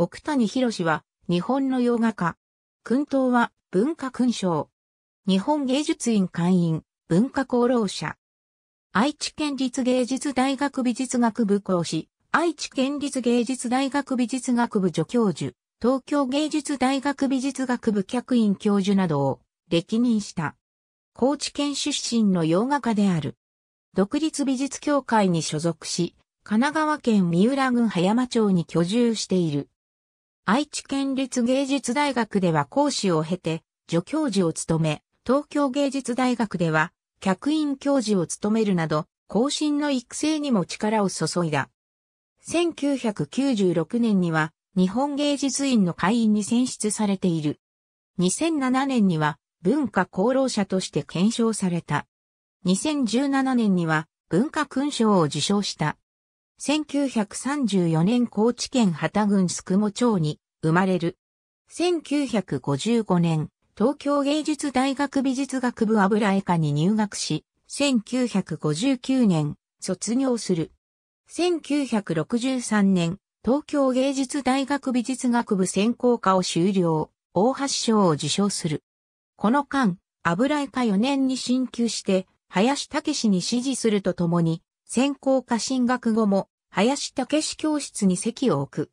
奥谷博は、日本の洋画家。訓東は、文化勲章。日本芸術院会員、文化功労者。愛知県立芸術大学美術学部講師、愛知県立芸術大学美術学部助教授、東京芸術大学美術学部客員教授などを歴任した。高知県出身の洋画家である。独立美術協会に所属し、神奈川県三浦郡葉山町に居住している。愛知県立芸術大学では講師を経て、助教授を務め、東京芸術大学では、客員教授を務めるなど、後進の育成にも力を注いだ。1996年には、日本芸術院の会員に選出されている。2007年には、文化功労者として検証された。2017年には、文化勲章を受章した。1934年高知県旗郡宿毛町に生まれる。1955年、東京芸術大学美術学部油絵科に入学し、1959年、卒業する。1963年、東京芸術大学美術学部専攻科を修了、大橋賞を受賞する。この間、油絵科4年に進級して、林武に指示するとともに、専攻科進学後も、林武史教室に席を置く。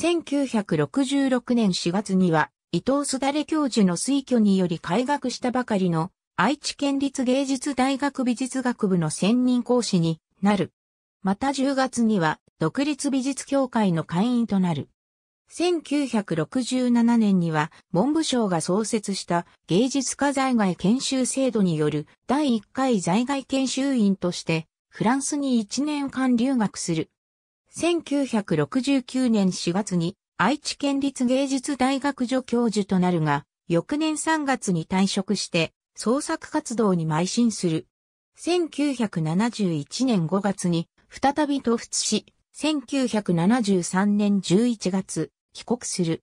1966年4月には、伊藤すだれ教授の推挙により開学したばかりの愛知県立芸術大学美術学部の専任講師になる。また10月には独立美術協会の会員となる。1967年には文部省が創設した芸術家在外研修制度による第1回在外研修員としてフランスに1年間留学する。1969年4月に愛知県立芸術大学助教授となるが、翌年3月に退職して創作活動に邁進する。1971年5月に再び突出し、1973年11月、帰国する。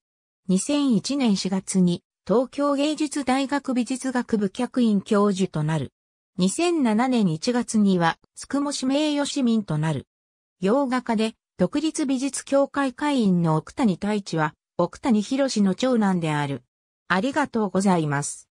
2001年4月に東京芸術大学美術学部客員教授となる。2007年1月には、つくも市名誉市民となる。洋画家で、独立美術協会会員の奥谷太一は、奥谷博の長男である。ありがとうございます。